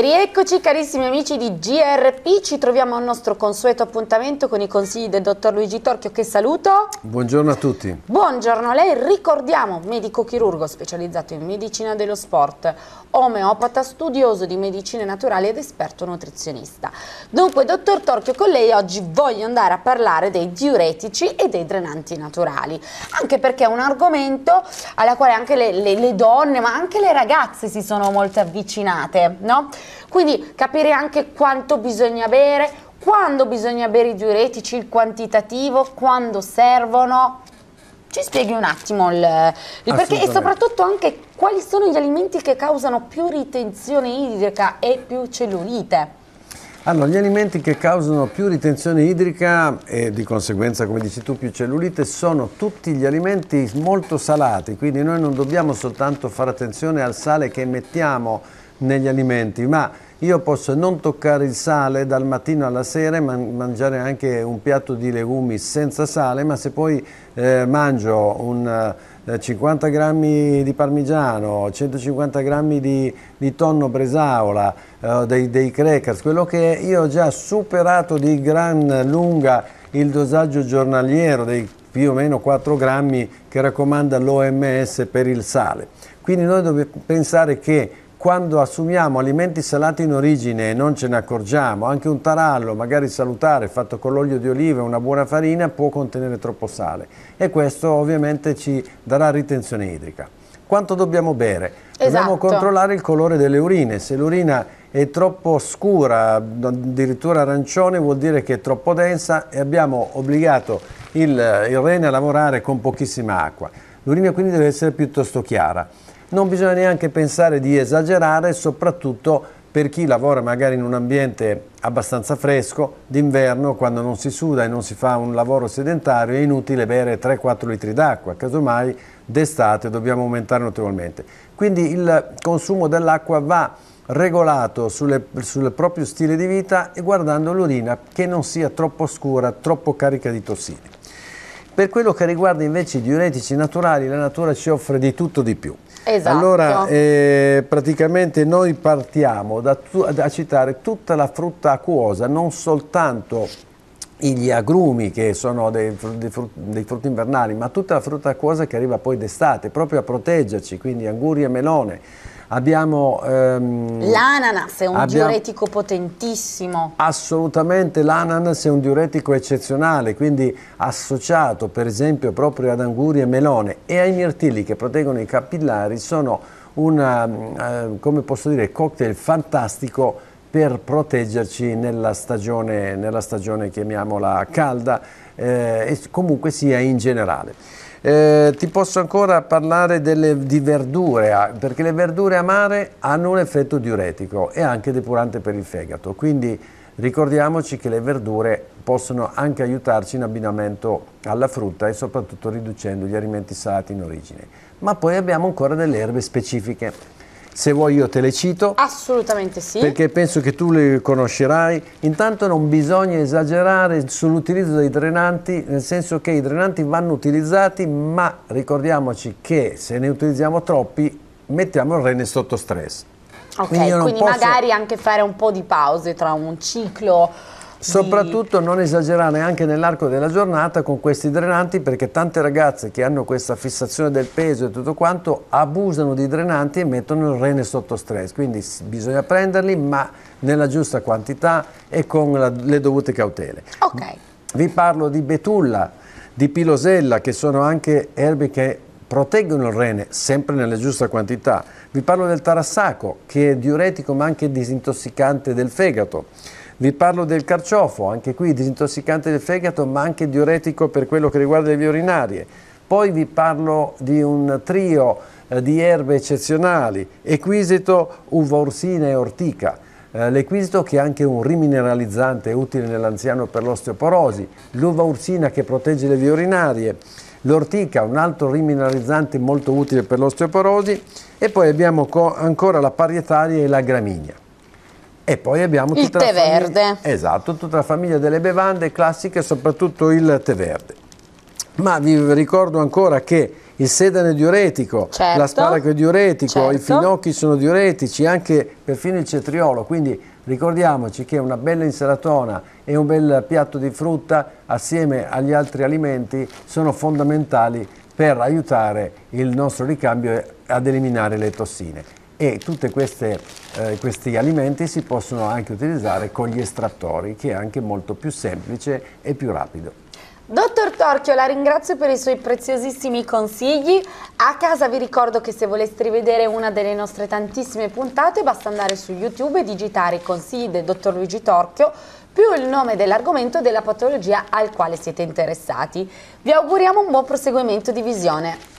E rieccoci carissimi amici di GRP, ci troviamo al nostro consueto appuntamento con i consigli del dottor Luigi Torchio che saluto. Buongiorno a tutti. Buongiorno a lei, ricordiamo medico chirurgo specializzato in medicina dello sport, omeopata, studioso di medicine naturali ed esperto nutrizionista. Dunque dottor Torchio con lei oggi voglio andare a parlare dei diuretici e dei drenanti naturali, anche perché è un argomento alla quale anche le, le, le donne ma anche le ragazze si sono molto avvicinate, no? Quindi capire anche quanto bisogna bere, quando bisogna bere i diuretici, il quantitativo, quando servono. Ci spieghi un attimo il, il perché e soprattutto anche quali sono gli alimenti che causano più ritenzione idrica e più cellulite? Allora, gli alimenti che causano più ritenzione idrica e di conseguenza, come dici tu, più cellulite sono tutti gli alimenti molto salati, quindi noi non dobbiamo soltanto fare attenzione al sale che mettiamo negli alimenti, ma io posso non toccare il sale dal mattino alla sera e man mangiare anche un piatto di legumi senza sale, ma se poi eh, mangio un, eh, 50 grammi di parmigiano, 150 grammi di, di tonno bresaola, eh, dei, dei, crackers, quello che è, io ho già superato di gran lunga il dosaggio giornaliero dei più o meno 4 grammi che raccomanda l'OMS per il sale. Quindi noi dobbiamo pensare che quando assumiamo alimenti salati in origine e non ce ne accorgiamo, anche un tarallo, magari salutare, fatto con l'olio di oliva e una buona farina, può contenere troppo sale e questo ovviamente ci darà ritenzione idrica. Quanto dobbiamo bere? Dobbiamo esatto. controllare il colore delle urine, se l'urina è troppo scura, addirittura arancione, vuol dire che è troppo densa e abbiamo obbligato il, il rene a lavorare con pochissima acqua. L'urina quindi deve essere piuttosto chiara non bisogna neanche pensare di esagerare, soprattutto per chi lavora magari in un ambiente abbastanza fresco, d'inverno, quando non si suda e non si fa un lavoro sedentario, è inutile bere 3-4 litri d'acqua, casomai d'estate dobbiamo aumentare notevolmente. Quindi il consumo dell'acqua va regolato sulle, sul proprio stile di vita e guardando l'urina che non sia troppo scura, troppo carica di tossine. Per quello che riguarda invece i diuretici naturali, la natura ci offre di tutto di più. Esatto. Allora, eh, praticamente noi partiamo da, da citare tutta la frutta acquosa, non soltanto gli agrumi che sono dei, dei, frutti invernali, ma tutta la frutta acquosa che arriva poi d'estate, proprio a proteggerci, quindi anguria e melone, abbiamo... Ehm, l'ananas è un abbiamo, diuretico potentissimo. Assolutamente l'ananas è un diuretico eccezionale, quindi associato per esempio proprio ad angurie e melone e ai mirtilli che proteggono i capillari sono un, eh, dire, cocktail fantastico per proteggerci nella stagione, nella stagione chiamiamola calda eh, e comunque sia in generale. Eh, ti posso ancora parlare delle, di verdure, ah, perché le verdure amare hanno un effetto diuretico e anche depurante per il fegato, quindi ricordiamoci che le verdure possono anche aiutarci in abbinamento alla frutta e soprattutto riducendo gli alimenti salati in origine. Ma poi abbiamo ancora delle erbe specifiche se vuoi io te le cito. Assolutamente sì. Perché penso che tu le conoscerai. Intanto non bisogna esagerare sull'utilizzo dei drenanti, nel senso che i drenanti vanno utilizzati, ma ricordiamoci che se ne utilizziamo troppi mettiamo il rene sotto stress. Ok, quindi, quindi posso... magari anche fare un po' di pause tra un ciclo Soprattutto non esagerare anche nell'arco della giornata con questi drenanti perché tante ragazze che hanno questa fissazione del peso e tutto quanto abusano di drenanti e mettono il rene sotto stress, quindi bisogna prenderli ma nella giusta quantità e con la, le dovute cautele. Okay. Vi parlo di betulla, di pilosella che sono anche erbe che proteggono il rene sempre nella giusta quantità. Vi parlo del tarassaco che è diuretico ma anche disintossicante del fegato vi parlo del carciofo, anche qui disintossicante del fegato ma anche diuretico per quello che riguarda le vie urinarie. Poi vi parlo di un trio eh, di erbe eccezionali, equisito, uva orsina e ortica. Eh, l'equisito che è anche un rimineralizzante utile nell'anziano per l'osteoporosi, l'uva ursina che protegge le vie urinarie, l'ortica un altro rimineralizzante molto utile per l'osteoporosi e poi abbiamo ancora la parietaria e la gramigna. E poi abbiamo il tutta il tè famiglia, verde. Esatto, tutta la famiglia delle bevande classiche, soprattutto il tè verde. Ma vi ricordo ancora che il sedano è diuretico, certo, l'asparago è diuretico, certo. i finocchi sono diuretici, anche perfino il cetriolo, quindi ricordiamoci che una bella insalatona e un bel piatto di frutta assieme agli altri alimenti sono fondamentali per aiutare il nostro ricambio ad eliminare le tossine e tutti eh, questi alimenti si possono anche utilizzare con gli estrattori che è anche molto più semplice e più rapido. Dottor Torchio, la ringrazio per i suoi preziosissimi consigli. A casa vi ricordo che se voleste rivedere una delle nostre tantissime puntate basta andare su YouTube e digitare i consigli del dottor Luigi Torchio più il nome dell'argomento della patologia al quale siete interessati. Vi auguriamo un buon proseguimento di visione.